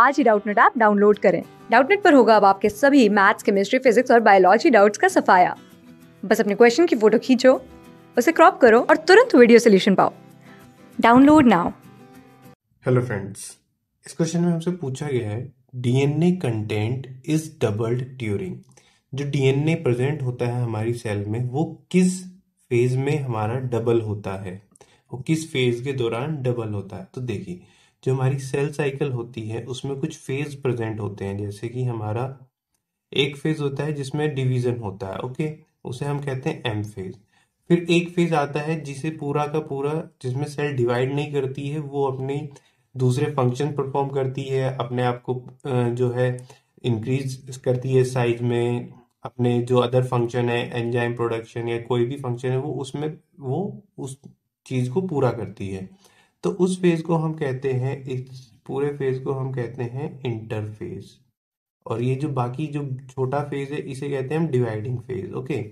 आज ही Doubtnut app download करें डाउटनेट पर होगा अब आपके सभी मैथ्स केमिस्ट्री फिजिक्स और बायोलॉजी डाउट्स का सफाया बस अपने क्वेश्चन की फोटो खींचो उसे क्रॉप करो और तुरंत वीडियो सोल्यूशन पाओ डाउनलोड नाउ हेलो फ्रेंड्स इस क्वेश्चन में हमसे पूछा गया है DNA content is doubled during जो डीएनए प्रेजेंट होता है हमारी सेल में वो किस फेज में हमारा डबल होता है वो किस फेज के दौरान डबल होता है तो देखिए जो हमारी सेल साइकिल होती है उसमें कुछ फेज प्रेजेंट होते हैं जैसे कि हमारा एक फेज होता है जिसमें डिवीजन होता है ओके उसे हम कहते हैं एम फेज फिर एक फेज आता है जिसे पूरा का पूरा जिसमें सेल डिवाइड नहीं करती है वो अपने दूसरे फंक्शन परफॉर्म करती है अपने आप को जो है इंक्रीज करती है साइज में अपने जो अदर फंक्शन है एंजाइम प्रोडक्शन या कोई भी फंक्शन है वो उसमें वो उस चीज़ को पूरा करती है तो उस फेज को हम कहते हैं इस पूरे फेज को हम कहते हैं इंटरफेज और ये जो बाकी जो छोटा फेज है इसे कहते हैं हम डिवाइडिंग फेज ओके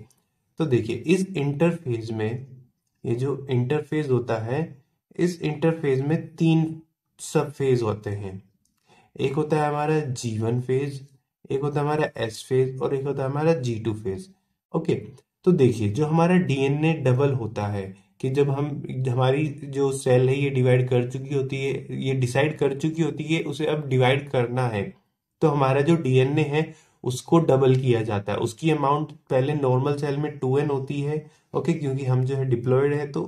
तो देखिए इस इंटरफेज में ये जो इंटरफेज होता है इस इंटरफेज में तीन सब फेज होते हैं एक होता है हमारा जी वन फेज एक होता है हमारा एस फेज और एक होता है हमारा जी टू फेज ओके तो देखिए जो हमारा डीएनए डबल होता है कि जब हम हमारी जो सेल है ये डिवाइड कर चुकी होती है ये डिसाइड कर चुकी होती है उसे अब डिवाइड करना है तो हमारा जो डीएनए है उसको डबल किया जाता है उसकी अमाउंट पहले नॉर्मल सेल में टू एन होती है ओके क्योंकि हम जो है डिप्लॉयड है तो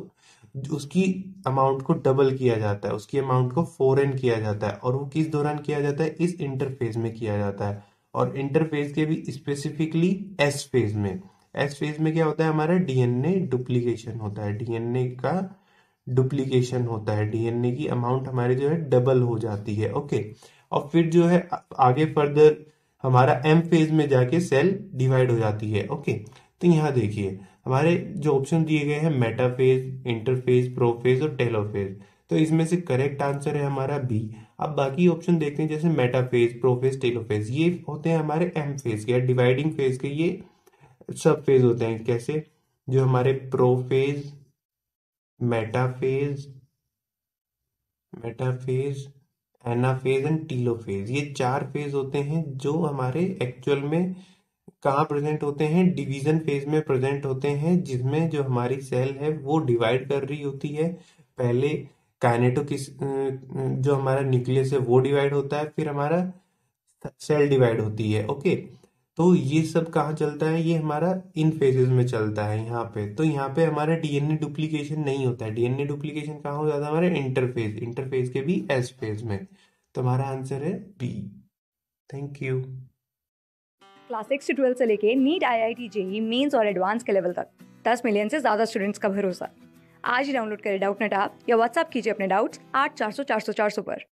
उसकी अमाउंट को डबल किया जाता है उसकी अमाउंट को फोर एन किया जाता है और वो किस दौरान किया जाता है इस इंटरफेज में किया जाता है और इंटरफेज के भी स्पेसिफिकली एस फेज में एस फेज में क्या होता है हमारा डीएनए डुप्लीकेशन होता है डीएनए का डुप्लीकेशन होता है डीएनए की अमाउंट हमारी जो है डबल हो जाती है ओके और फिर जो है आगे फर्दर हमारा एम फेज में जाके सेल डिवाइड हो जाती है ओके तो यहाँ देखिए हमारे जो ऑप्शन दिए गए हैं मेटाफेज इंटरफेज प्रोफेज और टेलोफेज तो इसमें से करेक्ट आंसर है हमारा बी अब बाकी ऑप्शन देखते हैं जैसे मेटाफेज प्रोफेज टेलोफेज ये होते हैं हमारे एम फेज के डिवाइडिंग फेज के ये सब फेज होते हैं कैसे जो हमारे prophase metaphase metaphase anaphase and telophase ये चार फेज होते हैं जो हमारे एक्चुअल में कहाँ प्रेजेंट होते हैं डिवीजन फेज में प्रेजेंट होते हैं जिसमें जो हमारी सेल है वो डिवाइड कर रही होती है पहले काइनेटो किस जो हमारा न्यूक्लियस है वो डिवाइड होता है फिर हमारा सेल डिवाइड होती है ओके तो ये सब कहाँ चलता है ये हमारा इन फेजेस में चलता है यहाँ पे तो यहाँ पे हमारा डीएनए डुप्लीकेशन नहीं होता है डीएनए डुप्लीकेशन कहाँ हो जाता है हमारे इंटरफेज इंटरफेज के भी एस फेज में तो हमारा आंसर है B thank you class six से ट्वेल्थ से लेके NEET I I T JEE mains और एडवांस के लेवल तक दस मिलियन से ज़्यादा स्टूडेंट्स का भरोसा आज ही डाउनलोड करें डाउट नेट आप या व्हाट्सअप कीजिए अपने डाउट्स आठ चार सौ चार सौ चार सौ पर